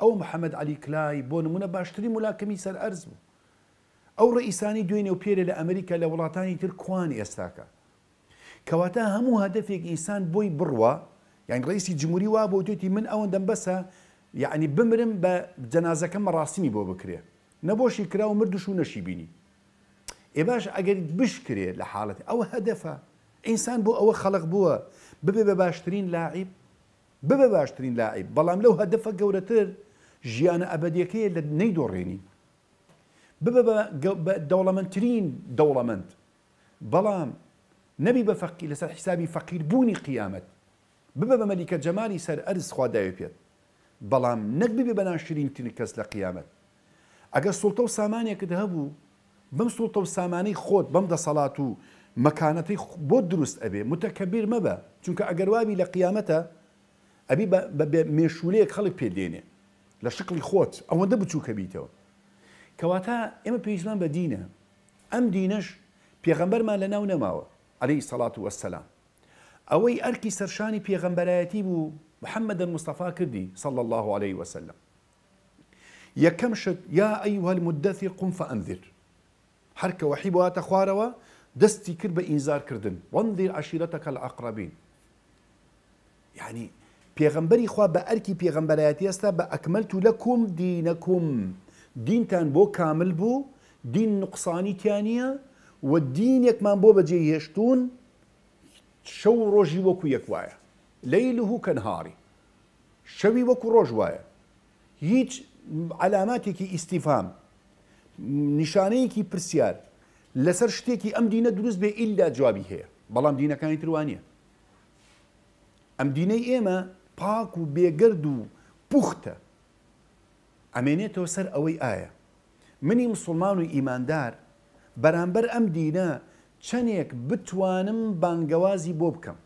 ئەو محەممەد علی کلای بۆ نمونە باشترین ولاکەمی سەر ئەرز بوو ئەو ڕئیسانی دوێنێ و پێرە لە ئەمریکا لە وڵاتانی تر کوان ئێستاکە کەواتە هەموو هەدەفێک ئینسان بۆی بڕوە یان ڕیسی جمهوری وا بۆ دوێتی من ئەوەندەم بەسە یعنی بمرم بە جەنازەکەم ڕاستیمی بۆ بکرێ نەبۆشی کرا و مردوش و نەشی بینی ێ باش ئەگەری بشکرێ لە حاڵەتی ئەوە هەدەفە ئینسان بۆ ئەوە خەڵق بووە ببێ بە باشترین لاعیب ببە باشترین لاعیب بەڵام لەو هەدەفە گەورەتر ژیانە ئەبدیەکەی لە نەیدۆڕێنی ببە بە دەوڵەمەندترین دەوڵەمەند بەڵام نەبی بە فەقی لەسەر حیسابی فەقیر بوونی قیامەت ببە بە مەلیکە جەمالی سەر ئەرز خواداوی پێت بەڵام نەک ببێ بەنان شیرینترین کەس لە قیامەت ئەگەر سوڵتە و سامانێکت هەبوو بەم سوڵتە و سامانەی خۆت بەم دەسەڵات و مەکانەتی بۆ دروست ئەبێ متەکەبیر مەبە چونکە ئەگەر وابی لە قیامەتە ئەبی بە مێشولەیەک خەڵک پێدێنێ لە شکلی خۆت ئەوەندە بچووکە بیتەوە کەواتە ئێمە پێیزمان بە دینە ئەم دینەش پێغەمبەرمان لە ناو نەماوە عەلەی سەڵات و وەسەلام ئەوەی ئەرکی سەرشانی پێغەمبەرایەتی بوو محەممەد مستەفا کردی صلى الله عليه وسلم یەکەم شت یا ايها المدثر قم فەئەنذر هەر کە وحی بواتە خوارەوە دەستی کرد بە ئینزارکردن وەندیر عشیرەتەکە لە یعنی پێغمبەری خوا بە ئەرکی پێغمبەرایەتی ئێستا بە ئەکمل تو لە کوم دینەکم دینتان بۆ کامل بوو دین نقصانیتیانە و دینێکمان بۆ بەجێ هێشتون شەو ڕۆژی وەکو یەک وایە لەیل و کەنهاری شەوی وەکو ڕۆژ وایە هیچ علاماتێکی ئیسیفام نیشانەیەکی پرسیار لەسەر شتێکی ئەم دینە دروست بێ ئیلدا جوابی هەیە بەڵام دینەکانی تروانە ئەم دینەی ئێمە پاک و بێگرد و پوختە ئەمێنێتەوە سەر ئەوەی ئایە منی مسلمان و ئیماندار بەرامبەر ئەم دینە چەندێک بتوانم بانگەوازی بۆ بکەم.